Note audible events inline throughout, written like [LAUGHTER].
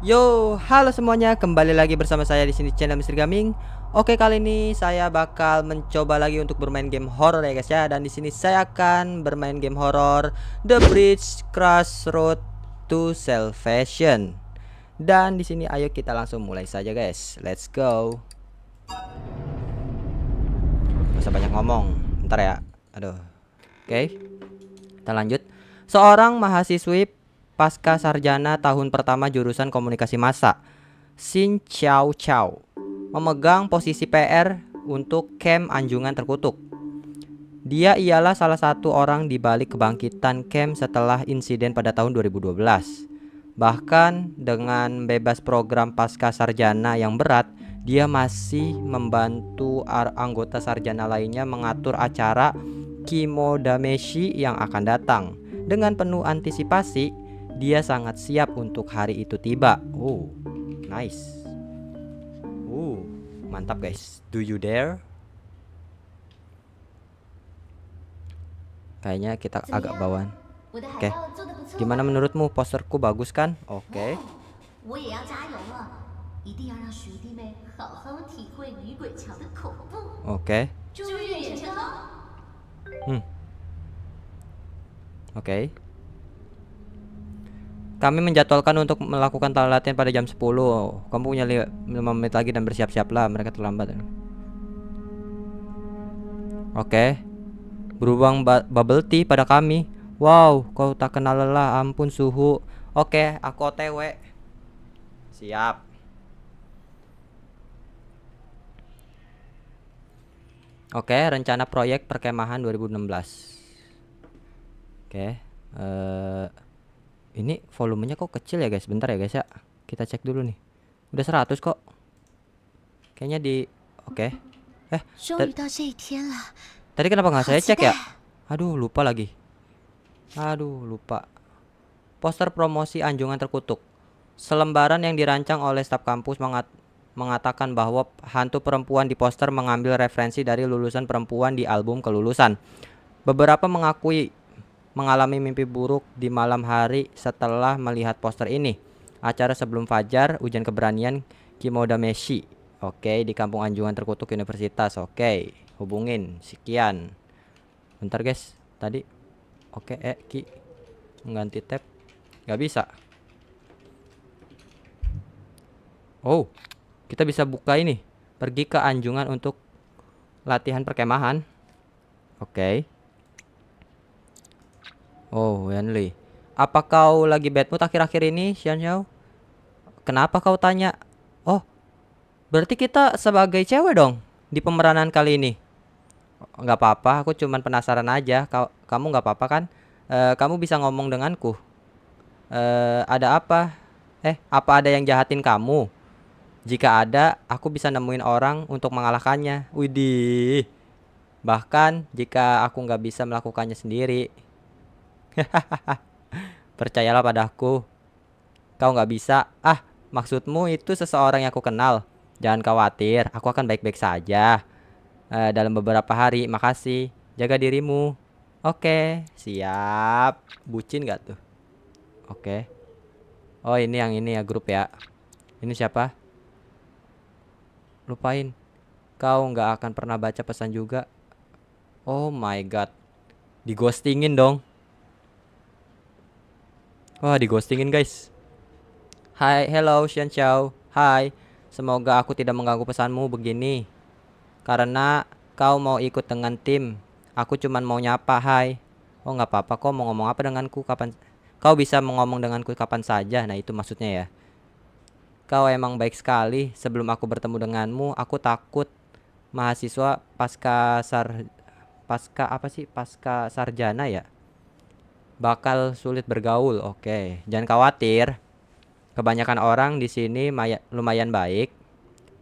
Yo, halo semuanya, kembali lagi bersama saya di sini channel Mister Gaming. Oke, kali ini saya bakal mencoba lagi untuk bermain game horror ya guys ya. Dan di sini saya akan bermain game horror The Bridge Crossroad to Salvation. Dan di sini ayo kita langsung mulai saja guys. Let's go. Gak usah banyak ngomong. Ntar ya. Aduh. Oke. Okay. Kita lanjut. Seorang mahasiswi pasca sarjana tahun pertama jurusan komunikasi massa, Xin Chao Chao, memegang posisi PR untuk kem anjungan terkutuk. Dia ialah salah satu orang di balik kebangkitan kem setelah insiden pada tahun 2012. Bahkan dengan bebas program pasca sarjana yang berat, dia masih membantu anggota sarjana lainnya mengatur acara Kimodameshi yang akan datang. Dengan penuh antisipasi, dia sangat siap untuk hari itu tiba. Oh, nice. Oh, mantap guys. Do you dare? Kayaknya kita agak bawaan. Oke. Okay. Gimana menurutmu posterku bagus kan? Oke. Okay. Oke. Okay. Hmm. Oke. Okay. Kami menjadwalkan untuk melakukan latihan pada jam 10. Kamu punya 5 menit lagi dan bersiap-siaplah, mereka terlambat. Oke. Okay. Beruang bubble tea pada kami. Wow, kau tak kenal lelah, ampun suhu. Oke, okay, aku OTW. Siap. Oke, rencana proyek perkemahan 2016. Oke. Uh, ini volumenya kok kecil ya guys. Bentar ya guys ya. Kita cek dulu nih. Udah 100 kok. Kayaknya di Oke. Okay. Eh. Tadi kenapa nggak saya cek ya? Aduh, lupa lagi. Aduh, lupa. Poster promosi anjungan terkutuk. Selembaran yang dirancang oleh staf kampus mengat mengatakan bahwa hantu perempuan di poster mengambil referensi dari lulusan perempuan di album Kelulusan. Beberapa mengakui mengalami mimpi buruk di malam hari setelah melihat poster ini. Acara sebelum fajar, ujian keberanian Kimoda Meshi. Oke, di Kampung Anjungan Terkutuk Universitas. Oke, hubungin. Sekian. Bentar guys, tadi. Oke, eh, Ki. Mengganti tab. Gak bisa. Oh, kita bisa buka ini pergi ke anjungan untuk latihan perkemahan oke okay. oh Yanli apa kau lagi bad mood akhir-akhir ini Xian Xiao kenapa kau tanya oh berarti kita sebagai cewek dong di pemeranan kali ini nggak apa-apa aku cuman penasaran aja kau kamu nggak apa-apa kan e, kamu bisa ngomong denganku e, ada apa eh apa ada yang jahatin kamu jika ada, aku bisa nemuin orang untuk mengalahkannya. Widih. Bahkan jika aku nggak bisa melakukannya sendiri. [LAUGHS] Percayalah padaku. Kau nggak bisa. Ah, maksudmu itu seseorang yang aku kenal. Jangan khawatir, aku akan baik-baik saja. Uh, dalam beberapa hari, makasih. Jaga dirimu. Oke, okay, siap. Bucin gak tuh? Oke. Okay. Oh, ini yang ini ya grup ya. Ini siapa? Lupain. Kau nggak akan pernah baca pesan juga. Oh my god. Digostingin dong. Wah, digostingin guys. Hai, hello, Xian Chao. Hai, semoga aku tidak mengganggu pesanmu begini. Karena kau mau ikut dengan tim. Aku cuman mau nyapa, hai. Oh, nggak apa-apa kok mau ngomong apa denganku kapan... Kau bisa mengomong denganku kapan saja. Nah, itu maksudnya ya. Kau emang baik sekali. Sebelum aku bertemu denganmu, aku takut mahasiswa pasca sar pasca apa sih? Pasca sarjana ya? Bakal sulit bergaul. Oke, jangan khawatir. Kebanyakan orang di sini lumayan baik.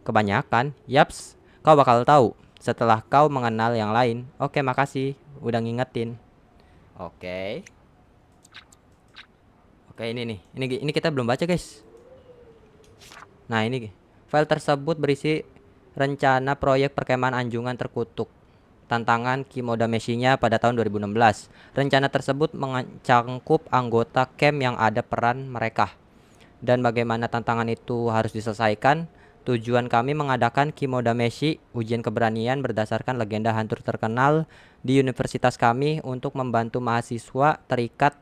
Kebanyakan. Yaps, kau bakal tahu setelah kau mengenal yang lain. Oke, makasih udah ngingetin. Oke. Oke, ini nih. Ini ini kita belum baca, guys. Nah, ini file tersebut berisi rencana proyek perkemahan anjungan terkutuk tantangan Kimoda Meshinya pada tahun 2016. Rencana tersebut mencangkup anggota camp yang ada peran mereka dan bagaimana tantangan itu harus diselesaikan. Tujuan kami mengadakan Kimoda Meshi, ujian keberanian berdasarkan legenda hantu terkenal di universitas kami untuk membantu mahasiswa terikat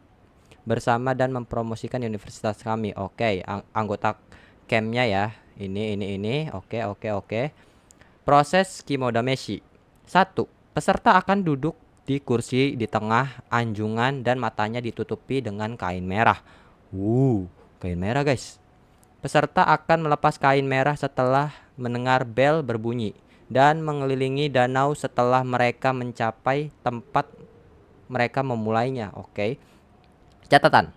bersama dan mempromosikan universitas kami. Oke, okay, anggota camnya ya. Ini, ini, ini. Oke, oke, oke. Proses kimodameshi. Satu, peserta akan duduk di kursi di tengah anjungan dan matanya ditutupi dengan kain merah. Wuh, kain merah guys. Peserta akan melepas kain merah setelah mendengar bel berbunyi dan mengelilingi danau setelah mereka mencapai tempat mereka memulainya. Oke. Okay. Catatan.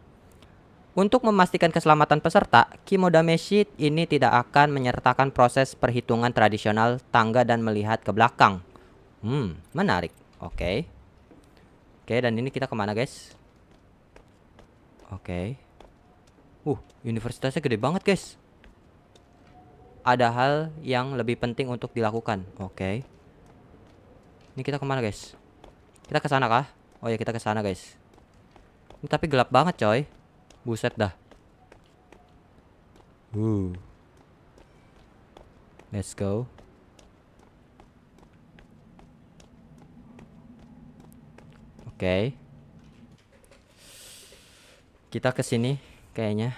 Untuk memastikan keselamatan peserta, Kimodame Sheet ini tidak akan menyertakan proses perhitungan tradisional tangga dan melihat ke belakang. Hmm, menarik. Oke. Okay. Oke, okay, dan ini kita kemana guys? Oke. Okay. Uh, universitasnya gede banget guys. Ada hal yang lebih penting untuk dilakukan. Oke. Okay. Ini kita kemana guys? Kita ke sana kah? Oh ya kita ke sana guys. Ini tapi gelap banget coy. Buset dah. Woo. Let's go. Oke. Okay. Kita ke sini kayaknya.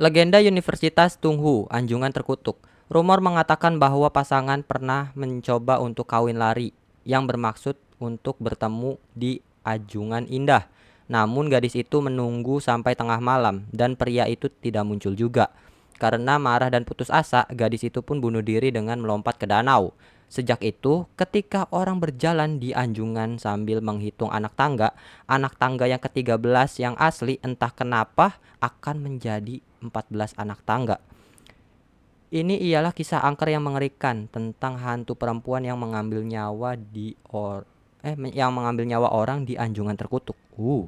Legenda Universitas Tunghu, anjungan terkutuk. Rumor mengatakan bahwa pasangan pernah mencoba untuk kawin lari yang bermaksud untuk bertemu di anjungan Indah namun gadis itu menunggu sampai tengah malam dan pria itu tidak muncul juga. Karena marah dan putus asa, gadis itu pun bunuh diri dengan melompat ke danau. Sejak itu, ketika orang berjalan di anjungan sambil menghitung anak tangga, anak tangga yang ke-13 yang asli entah kenapa akan menjadi 14 anak tangga. Ini ialah kisah angker yang mengerikan tentang hantu perempuan yang mengambil nyawa di or eh yang mengambil nyawa orang di anjungan terkutuk. Uh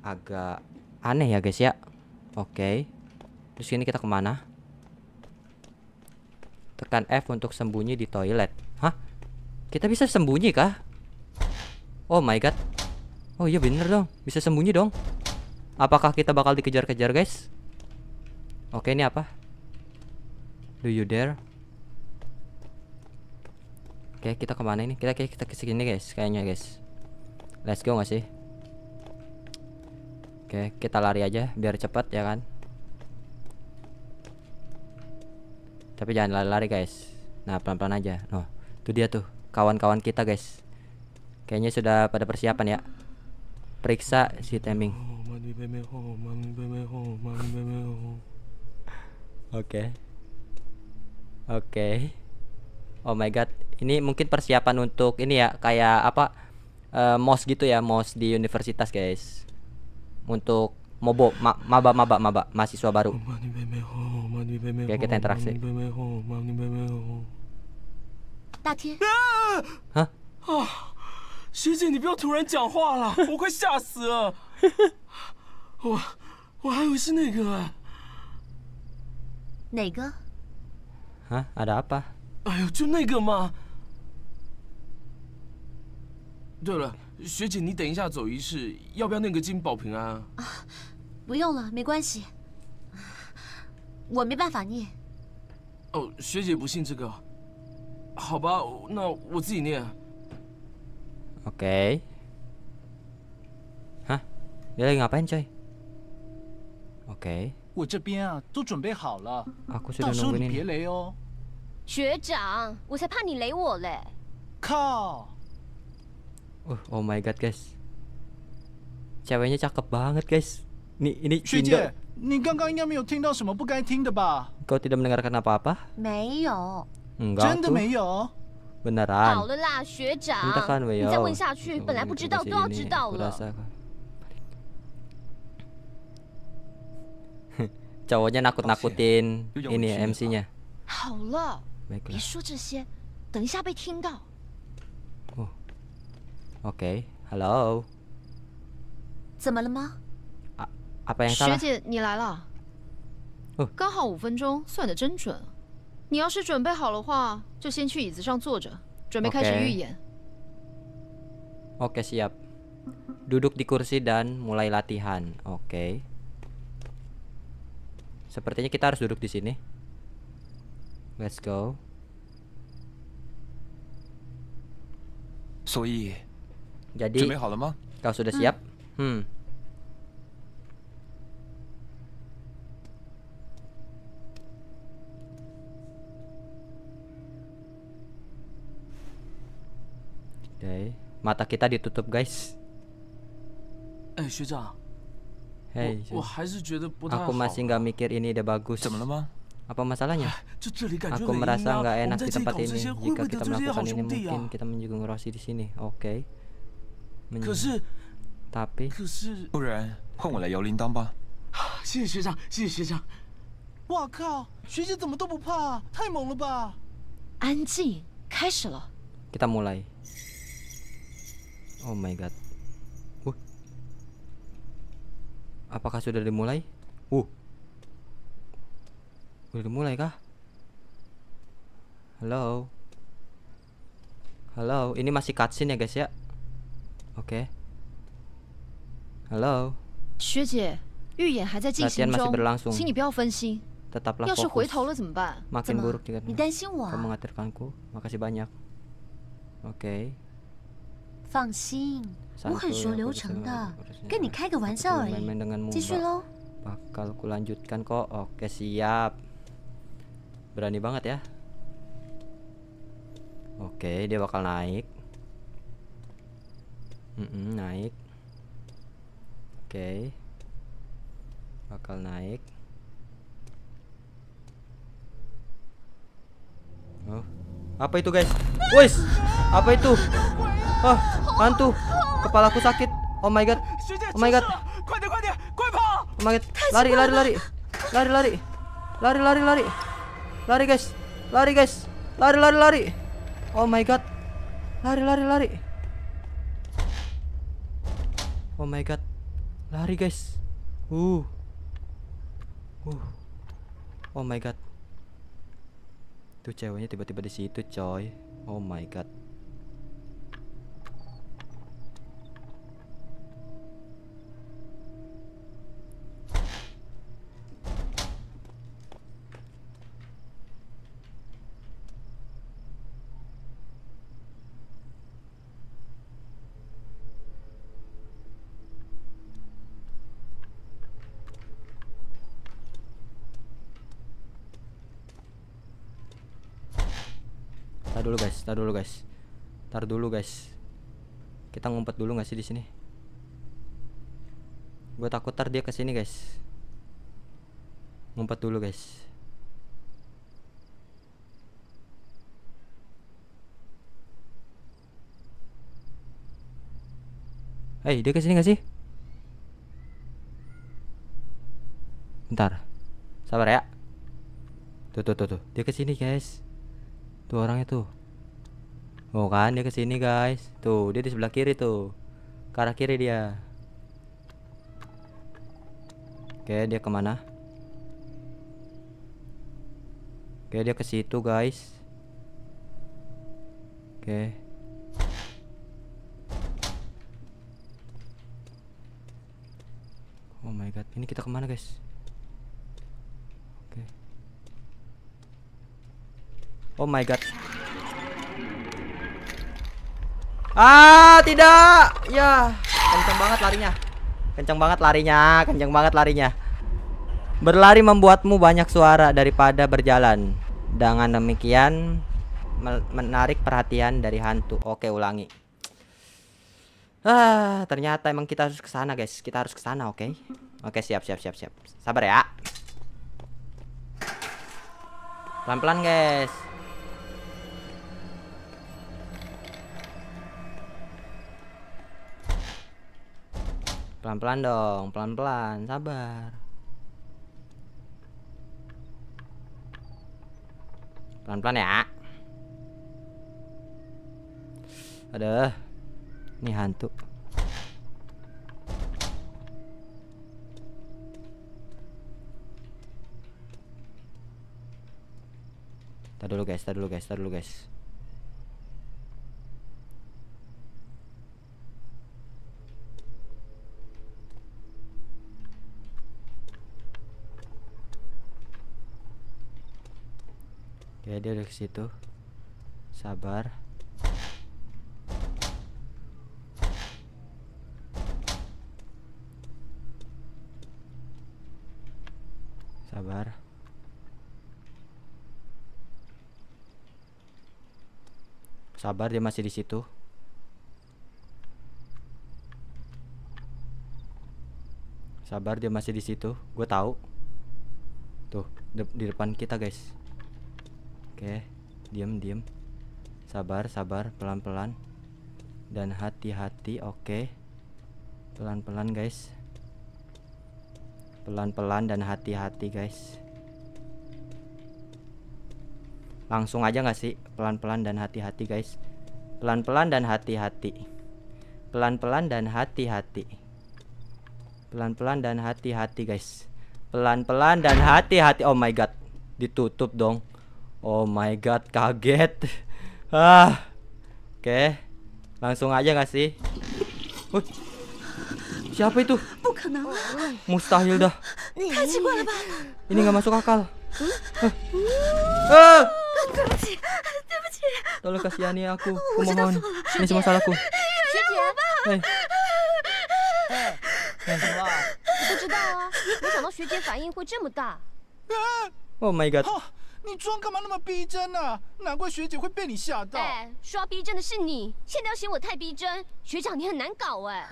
agak aneh ya guys ya oke okay. terus ini kita kemana tekan F untuk sembunyi di toilet hah kita bisa sembunyi kah oh my god oh iya bener dong bisa sembunyi dong apakah kita bakal dikejar-kejar guys oke okay, ini apa do you dare oke okay, kita kemana ini kita kita kesini guys kayaknya guys let's go gak sih Oke, kita lari aja biar cepat ya kan. Tapi jangan lari-lari guys. Nah, pelan-pelan aja. Noh, itu dia tuh kawan-kawan kita guys. Kayaknya sudah pada persiapan ya. Periksa si Teming. Oke. Oke. Okay. Oh my god, ini mungkin persiapan untuk ini ya kayak apa? Uh, mos gitu ya, mos di universitas guys untuk mobo ma maba maba maba mahasiswa baru. Oke, kita interaksi. Hah? 学姐，你不要突然讲话了，我快吓死了。我我还以为是那个哎，哪个？啊，ada ah, [LAUGHS] apa？哎呦，就那个嘛。对了。学姐，你等一下走仪式，要不要那个金保平安？啊，不用了，没关系，我没办法念。哦，学姐不信这个，好吧，那我自己念。OK。哈，来个拍案 OK。我这边啊都准备好了。到时候你别雷哦，学长，我才怕你雷我嘞。靠！Uh, oh my god guys. Ceweknya cakep banget guys. Nih ini Indo. 你刚刚应该没有听到什么不该听的吧？Kau tidak mendengarkan apa-apa? 没有。Enggak. Tidak. 好了啦学长你再问下去本来不知道都要知道了 cowoknya [LAUGHS] 好了啦，学长。你再问下去，本来不知道都要知道了。Cowoknya nakut-nakutin oh, ini ya, MC-nya. 好了，别说这些，等一下被听到。OK。Hello。怎么了吗？啊，阿白，学姐，你来了。哦，刚好五分钟，算得真准。你要是准备好的话，就先去椅子上坐着，准备开始预演。Oke, okay. Oke, siap. Duduk di kursi dan mulai latihan. Oke. Sepertinya kita harus duduk di sini. Let's go. Jadi. Iya. Jadi, kau sudah hmm. siap? Hmm. hmm. okay. mata kita ditutup, guys. Eh, Hey, aku masih nggak mikir ini udah bagus. Apa masalahnya? Ah, aku merasa nggak enak di tempat ini. Jika kita melakukan ini, ya. mungkin kita menjunggu Rossi di sini. Oke. Okay. 可是，大悲。可是，不然换我来摇铃铛吧。谢谢学长，谢谢学长。哇靠，学姐怎么都不怕、啊，太猛了吧！安静，开始了。Kita [SIGHS] mulai. Oh my god. Uh. Apakah sudah dimulai? Uh. Sudah dimulai kah? Halo. Halo, ini masih cutscene ya guys ya. Oke. Okay. Hello. 学姐，预演还在进行中，请你不要分心。Tetaplah 要是回头了怎么办？怎么？你担心我啊？Makasih banyak. Oke. Okay. 放心，我很熟流程的，跟你开个玩笑而已。继续喽。Bakal kok. Oke siap. Berani banget ya. Oke, dia bakal naik. Mm-mm, naik oke okay. bakal naik oh apa itu guys Wis apa itu oh hantu kepalaku sakit oh my god oh my god oh my god lari lari lari lari lari lari lari lari lari guys lari guys lari lari lari oh my god lari lari lari Oh my god. Lari guys. Uh. Uh. Oh my god. Tuh ceweknya tiba-tiba di situ, coy. Oh my god. tar dulu guys tar dulu guys kita ngumpet dulu nggak sih di sini gue takut tar dia kesini guys ngumpet dulu guys Hei, dia kesini gak sih? Bentar. Sabar ya. Tuh tuh tuh tuh. Dia kesini, guys. Tuh orangnya tuh. Oh kan dia kesini guys. Tuh dia di sebelah kiri tuh. Ke arah kiri dia. Oke dia kemana? Oke dia ke situ guys. Oke. Oh my god ini kita kemana guys? Oke. Oh my god. Ah, tidak. Ya, kencang banget larinya. Kencang banget larinya, kencang banget larinya. Berlari membuatmu banyak suara daripada berjalan. Dengan demikian menarik perhatian dari hantu. Oke, ulangi. Ah, ternyata emang kita harus ke sana, guys. Kita harus ke sana, oke? Okay? Oke, okay, siap siap siap siap. Sabar ya. Pelan-pelan, guys. Pelan-pelan dong, pelan-pelan, sabar. Pelan-pelan ya. Ada. Nih hantu. Tadi dulu guys, tadi dulu guys, tadi dulu guys. dia udah ke situ sabar sabar sabar dia masih di situ sabar dia masih di situ gue tahu tuh di depan kita guys Oke, diam diam. Sabar sabar pelan-pelan dan hati-hati. Oke. Pelan-pelan guys. Pelan-pelan dan hati-hati guys. Langsung aja nggak sih? Pelan-pelan dan hati-hati guys. Pelan-pelan dan hati-hati. Pelan-pelan dan hati-hati. Pelan-pelan dan hati-hati guys. Pelan-pelan dan hati-hati. Oh my god. Ditutup dong. Oh my god, kaget. [LAUGHS] ah. Oke. Okay. Langsung aja gak sih? Uh. Siapa itu? Bukan Mustahil dah. Ini nggak masuk akal. Oh. Ah. Tolong kasihani aku, oh, aku mohon. Ini semua salahku. Iya, iya, hey. Eh. Eh, eh. Oh my god. Oh. 你妆干嘛那么逼真啊？难怪学姐会被你吓到。哎，刷逼真的是你，现在要嫌我太逼真。学长，你很难搞哎。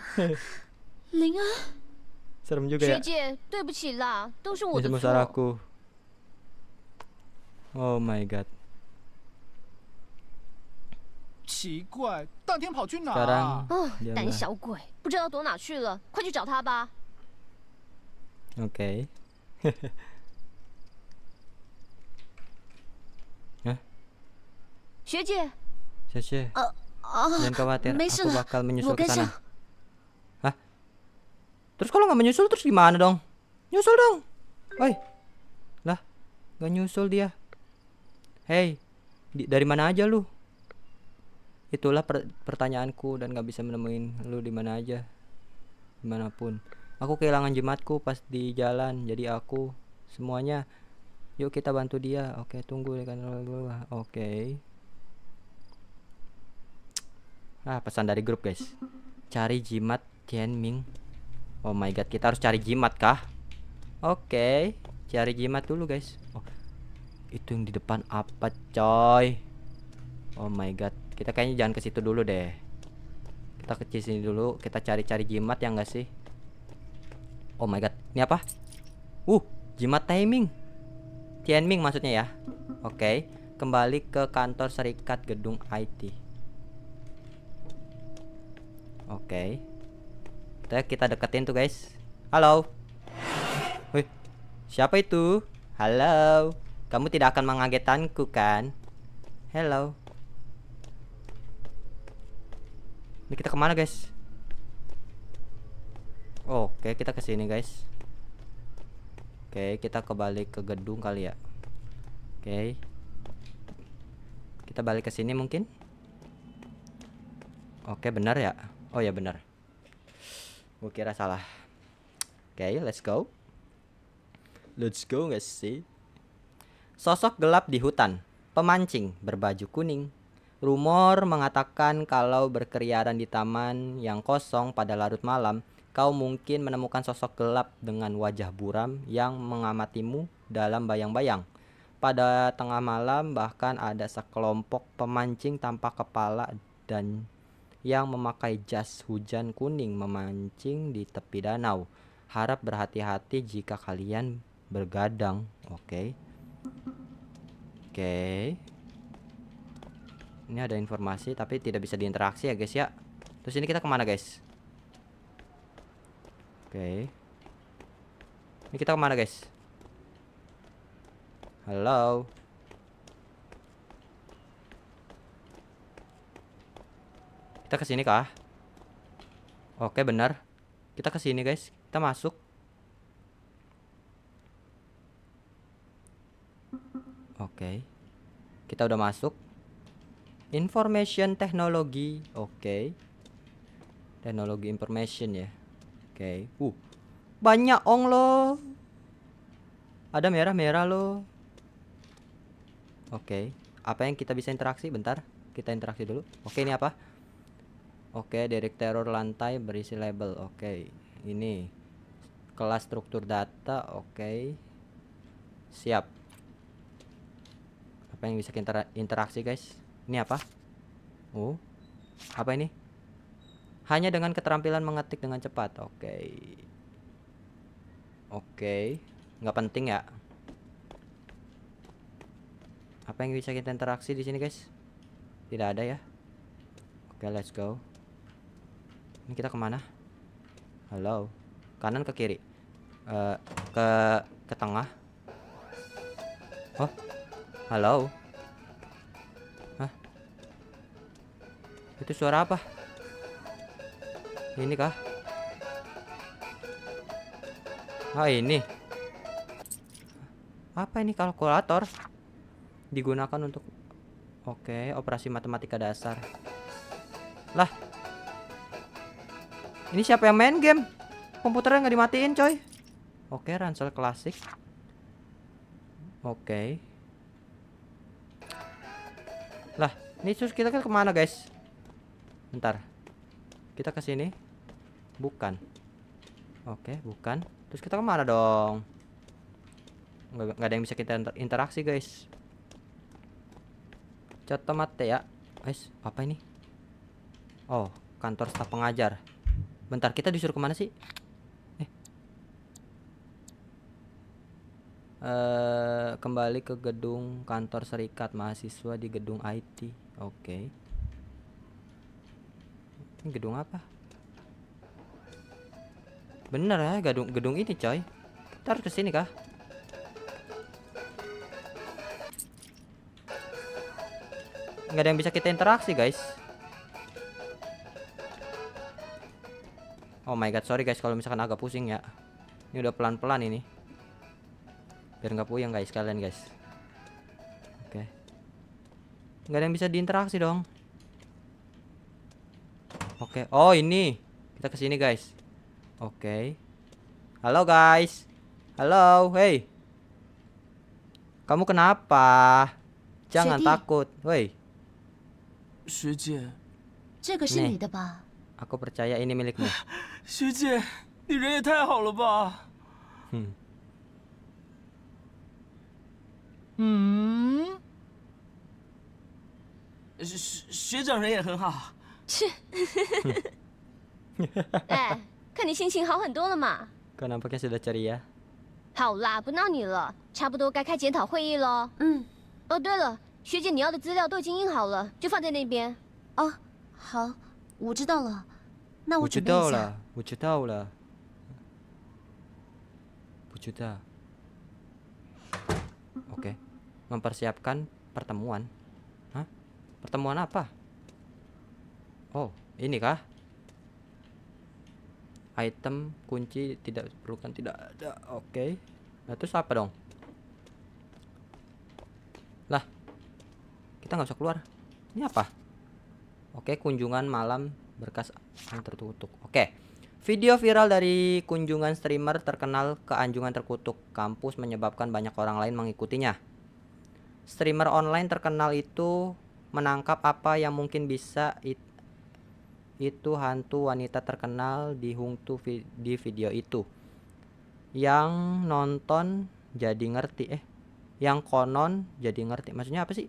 [LAUGHS] 灵啊，啊！学姐，对不起啦，都是我的错。Oh my god，奇怪，当天跑去哪啊？哦，胆小鬼，不知道躲哪去了，快去找他吧。o k [LAUGHS] jangan khawatir, aku bakal menyusul ke sana. Hah? Terus kalau nggak menyusul terus gimana dong? Nyusul dong. Oi, Lah, nggak nyusul dia. Hei, di, dari mana aja lu? Itulah per pertanyaanku dan gak bisa menemuin lu di mana aja. Dimanapun. Aku kehilangan jimatku pas di jalan, jadi aku semuanya yuk kita bantu dia. Oke, tunggu ya kan. Oke ah pesan dari grup guys cari jimat Ming oh my god kita harus cari jimat kah oke okay. cari jimat dulu guys oh, itu yang di depan apa coy oh my god kita kayaknya jangan ke situ dulu deh kita ke sini dulu kita cari-cari jimat ya enggak sih oh my god ini apa uh jimat timing Tianming maksudnya ya oke okay. kembali ke kantor serikat gedung IT Oke. Okay. Kita deketin tuh, guys. Halo. Wih. Siapa itu? Halo. Kamu tidak akan mengagetanku kan? Hello. Ini kita kemana guys? Oke kita ke sini guys. Oke kita kembali ke gedung kali ya. Oke. Kita balik ke sini mungkin. Oke benar ya. Oh ya benar. Gue kira salah. Oke, okay, let's go. Let's go guys sih? Sosok gelap di hutan, pemancing berbaju kuning. Rumor mengatakan kalau berkeliaran di taman yang kosong pada larut malam, kau mungkin menemukan sosok gelap dengan wajah buram yang mengamatimu dalam bayang-bayang. Pada tengah malam bahkan ada sekelompok pemancing tanpa kepala dan yang memakai jas hujan kuning memancing di tepi danau. Harap berhati-hati jika kalian bergadang. Oke. Okay. Oke. Okay. Ini ada informasi tapi tidak bisa diinteraksi ya guys ya. Terus ini kita kemana guys? Oke. Okay. Ini kita kemana guys? Halo. Kita ke sini kah? Oke, benar. Kita ke sini, guys. Kita masuk. Oke. Kita udah masuk. Information technology. Oke. Teknologi information ya. Oke. Uh. Banyak ong loh. Ada merah-merah loh. Oke. Apa yang kita bisa interaksi? Bentar. Kita interaksi dulu. Oke, ini apa? Oke, okay, derek teror lantai berisi label. Oke, okay. ini kelas struktur data. Oke, okay. siap. Apa yang bisa kita interaksi, guys? Ini apa? Oh, apa ini? Hanya dengan keterampilan mengetik dengan cepat. Oke, okay. oke, okay. nggak penting ya. Apa yang bisa kita interaksi di sini, guys? Tidak ada ya. Oke, okay, let's go ini kita kemana halo kanan ke kiri uh, ke ke tengah oh halo Hah? itu suara apa ini kah ah ini apa ini kalkulator digunakan untuk oke okay, operasi matematika dasar lah ini siapa yang main game? Komputernya nggak dimatiin, coy. Oke, ransel klasik. Oke. Lah, ini terus kita ke kan kemana, guys? Bentar. Kita ke sini. Bukan. Oke, bukan. Terus kita kemana dong? Nggak, ada yang bisa kita inter interaksi, guys. Catat mati ya. Guys, apa ini? Oh, kantor staf pengajar. Bentar, kita disuruh kemana sih? Eh. Uh, kembali ke gedung kantor serikat mahasiswa di gedung IT. Oke. Okay. Ini gedung apa? Bener ya, gedung gedung ini, coy. Kita harus ke sini kah? Nggak ada yang bisa kita interaksi, guys. Oh my god, sorry guys kalau misalkan agak pusing ya. Ini udah pelan-pelan ini. Biar nggak puyeng guys kalian guys. Oke. Okay. Gak ada yang bisa diinteraksi dong. Oke. Okay. Oh ini. Kita kesini guys. Oke. Okay. Halo guys. Halo, hey. Kamu kenapa? Jangan takut, ini. Aku percaya ini milikmu. 学姐，你人也太好了吧？嗯。嗯？学学长人也很好。切！[LAUGHS] 哎，看你心情好很多了嘛。好啦，不闹你了，差不多该开检讨会议了。嗯。哦，对了，学姐你要的资料都已经印好了，就放在那边。啊，好，我知道了。那我准备到了，我知道了，不知道。Oke, okay. mempersiapkan pertemuan. Hah? Pertemuan apa? Oh, ini kah? Item kunci tidak diperlukan tidak ada. Oke. Okay. Nah, terus apa dong? Lah. Kita nggak usah keluar. Ini apa? Oke, okay, kunjungan malam berkas yang tertutup. Oke. Video viral dari kunjungan streamer terkenal ke anjungan terkutuk kampus menyebabkan banyak orang lain mengikutinya. Streamer online terkenal itu menangkap apa yang mungkin bisa it, itu hantu wanita terkenal di Hungtu vi, di video itu. Yang nonton jadi ngerti eh yang konon jadi ngerti. Maksudnya apa sih?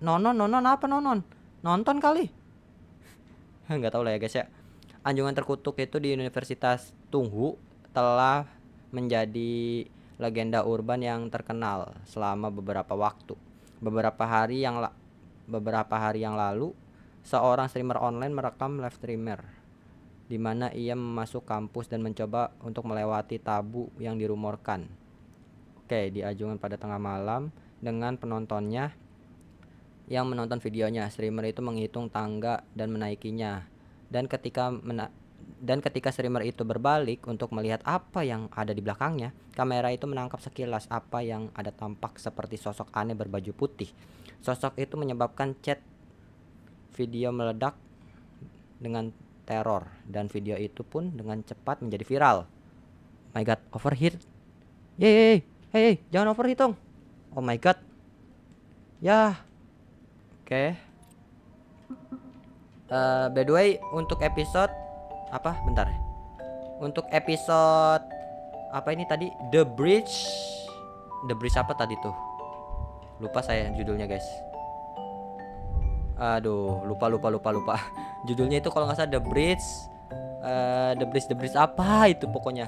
nonon nonon apa nonon? Nonton kali. [LAUGHS] nggak tahu lah ya guys ya anjungan terkutuk itu di Universitas Tunghu telah menjadi legenda urban yang terkenal selama beberapa waktu. Beberapa hari yang beberapa hari yang lalu, seorang streamer online merekam live streamer di mana ia masuk kampus dan mencoba untuk melewati tabu yang dirumorkan. Oke, di ajungan pada tengah malam dengan penontonnya yang menonton videonya. Streamer itu menghitung tangga dan menaikinya. Dan ketika mena dan ketika streamer itu berbalik untuk melihat apa yang ada di belakangnya, kamera itu menangkap sekilas apa yang ada tampak seperti sosok aneh berbaju putih. Sosok itu menyebabkan chat video meledak dengan teror dan video itu pun dengan cepat menjadi viral. My god, overheat. Yeay, hey, hey, jangan overhitung. Oh my god. Yah, okay. uh, eh, by the way untuk episode apa bentar untuk episode apa ini tadi The Bridge The Bridge apa tadi tuh lupa saya judulnya guys aduh lupa lupa lupa lupa [LAUGHS] judulnya itu kalau nggak salah The Bridge uh, The Bridge The Bridge apa itu pokoknya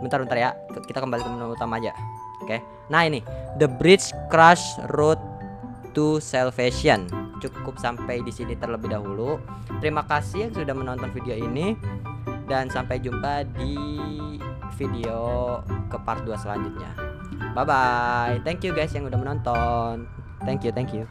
bentar bentar ya kita kembali ke menu utama aja oke okay. nah ini The Bridge Crash Road to salvation. Cukup sampai di sini terlebih dahulu. Terima kasih yang sudah menonton video ini dan sampai jumpa di video ke part 2 selanjutnya. Bye bye. Thank you guys yang udah menonton. Thank you, thank you.